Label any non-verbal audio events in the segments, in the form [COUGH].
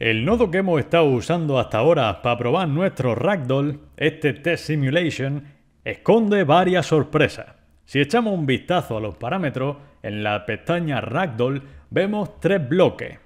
El nodo que hemos estado usando hasta ahora para probar nuestro Ragdoll, este Test Simulation, esconde varias sorpresas. Si echamos un vistazo a los parámetros, en la pestaña Ragdoll vemos tres bloques.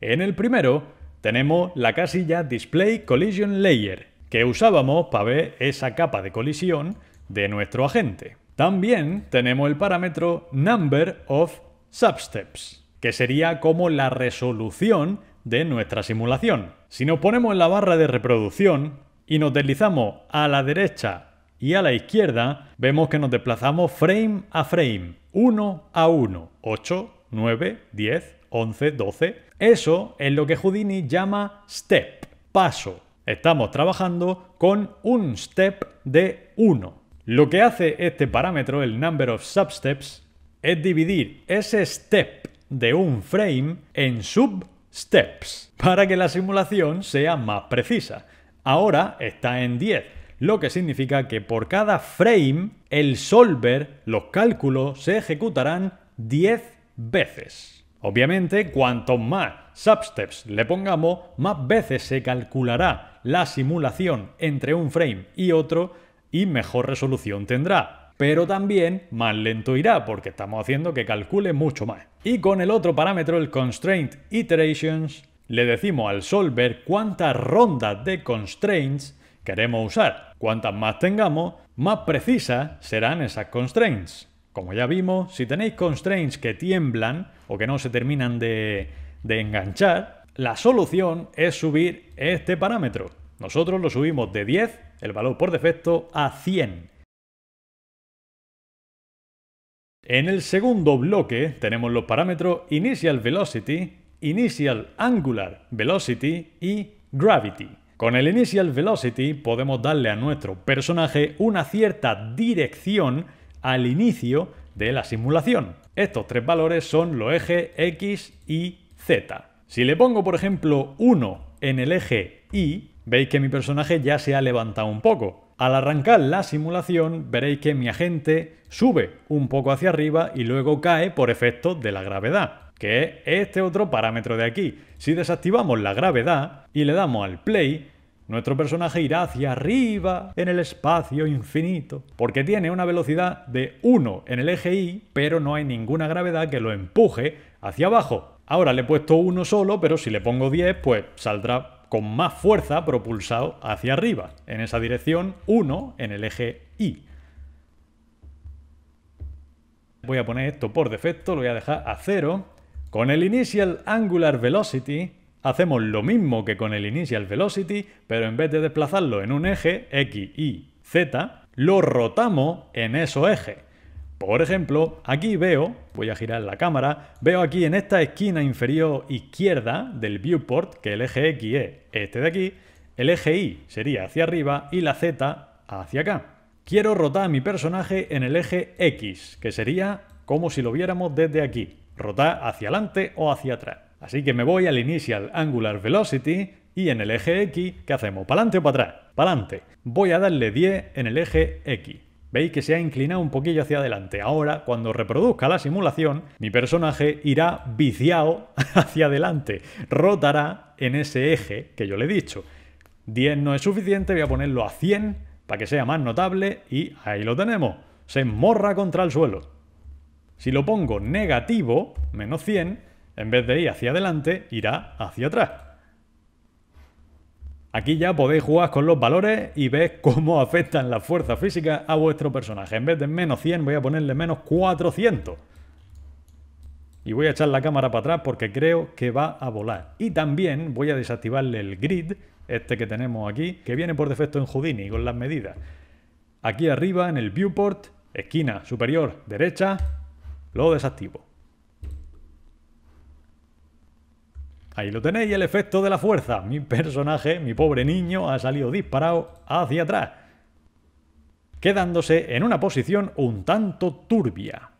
En el primero tenemos la casilla Display Collision Layer, que usábamos para ver esa capa de colisión de nuestro agente. También tenemos el parámetro Number of Substeps que sería como la resolución de nuestra simulación. Si nos ponemos en la barra de reproducción y nos deslizamos a la derecha y a la izquierda, vemos que nos desplazamos frame a frame, 1 a 1, 8, 9, 10, 11, 12. Eso es lo que Houdini llama step, paso. Estamos trabajando con un step de 1. Lo que hace este parámetro, el number of substeps, es dividir ese step de un frame en substeps para que la simulación sea más precisa. Ahora está en 10, lo que significa que por cada frame el solver, los cálculos, se ejecutarán 10 veces. Obviamente, cuanto más substeps le pongamos, más veces se calculará la simulación entre un frame y otro y mejor resolución tendrá pero también más lento irá porque estamos haciendo que calcule mucho más. Y con el otro parámetro, el constraint iterations, le decimos al solver cuántas rondas de constraints queremos usar. Cuantas más tengamos, más precisas serán esas constraints. Como ya vimos, si tenéis constraints que tiemblan o que no se terminan de, de enganchar, la solución es subir este parámetro. Nosotros lo subimos de 10, el valor por defecto, a 100. En el segundo bloque tenemos los parámetros Initial Velocity, Initial Angular Velocity y Gravity. Con el Initial Velocity podemos darle a nuestro personaje una cierta dirección al inicio de la simulación. Estos tres valores son los ejes X, Y, Z. Si le pongo, por ejemplo, 1 en el eje Y, veis que mi personaje ya se ha levantado un poco. Al arrancar la simulación veréis que mi agente sube un poco hacia arriba y luego cae por efecto de la gravedad, que es este otro parámetro de aquí. Si desactivamos la gravedad y le damos al play, nuestro personaje irá hacia arriba en el espacio infinito, porque tiene una velocidad de 1 en el eje Y, pero no hay ninguna gravedad que lo empuje hacia abajo. Ahora le he puesto 1 solo, pero si le pongo 10, pues saldrá con más fuerza propulsado hacia arriba, en esa dirección 1 en el eje Y. Voy a poner esto por defecto, lo voy a dejar a 0. Con el Initial Angular Velocity hacemos lo mismo que con el Initial Velocity, pero en vez de desplazarlo en un eje X, Y, Z, lo rotamos en esos ejes. Por ejemplo, aquí veo, voy a girar la cámara, veo aquí en esta esquina inferior izquierda del viewport que el eje X es este de aquí, el eje Y sería hacia arriba y la Z hacia acá. Quiero rotar a mi personaje en el eje X, que sería como si lo viéramos desde aquí, rotar hacia adelante o hacia atrás. Así que me voy al Initial Angular Velocity y en el eje X, ¿qué hacemos? ¿Para adelante o para atrás? Para adelante. Voy a darle 10 en el eje X. Veis que se ha inclinado un poquillo hacia adelante. Ahora, cuando reproduzca la simulación, mi personaje irá viciado [LAUGHS] hacia adelante. Rotará en ese eje que yo le he dicho. 10 no es suficiente, voy a ponerlo a 100 para que sea más notable y ahí lo tenemos. Se morra contra el suelo. Si lo pongo negativo, menos 100, en vez de ir hacia adelante, irá hacia atrás. Aquí ya podéis jugar con los valores y ver cómo afectan las fuerzas físicas a vuestro personaje. En vez de menos 100 voy a ponerle menos 400. Y voy a echar la cámara para atrás porque creo que va a volar. Y también voy a desactivarle el grid, este que tenemos aquí, que viene por defecto en Houdini con las medidas. Aquí arriba en el viewport, esquina superior derecha, lo desactivo. Ahí lo tenéis, el efecto de la fuerza. Mi personaje, mi pobre niño, ha salido disparado hacia atrás, quedándose en una posición un tanto turbia.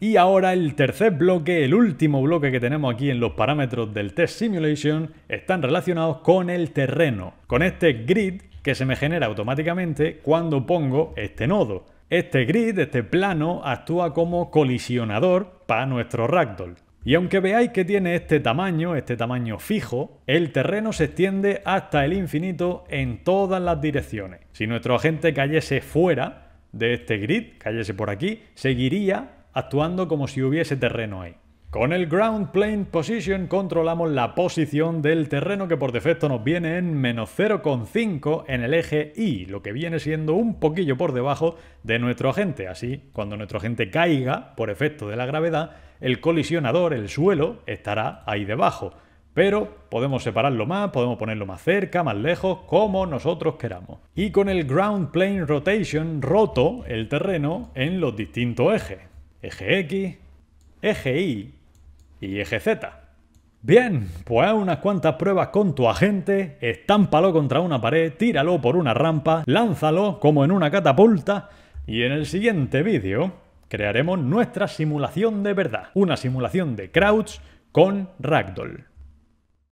Y ahora el tercer bloque, el último bloque que tenemos aquí en los parámetros del Test Simulation, están relacionados con el terreno, con este grid que se me genera automáticamente cuando pongo este nodo. Este grid, este plano, actúa como colisionador para nuestro ragdoll. Y aunque veáis que tiene este tamaño, este tamaño fijo, el terreno se extiende hasta el infinito en todas las direcciones. Si nuestro agente cayese fuera de este grid, cayese por aquí, seguiría actuando como si hubiese terreno ahí. Con el Ground Plane Position controlamos la posición del terreno que por defecto nos viene en menos 0,5 en el eje Y, lo que viene siendo un poquillo por debajo de nuestro agente. Así, cuando nuestro agente caiga por efecto de la gravedad, el colisionador, el suelo, estará ahí debajo. Pero podemos separarlo más, podemos ponerlo más cerca, más lejos, como nosotros queramos. Y con el Ground Plane Rotation roto el terreno en los distintos ejes. Eje X, eje Y y eje Z. Bien, pues unas cuantas pruebas con tu agente, estámpalo contra una pared, tíralo por una rampa, lánzalo como en una catapulta y en el siguiente vídeo crearemos nuestra simulación de verdad, una simulación de crouch con ragdoll.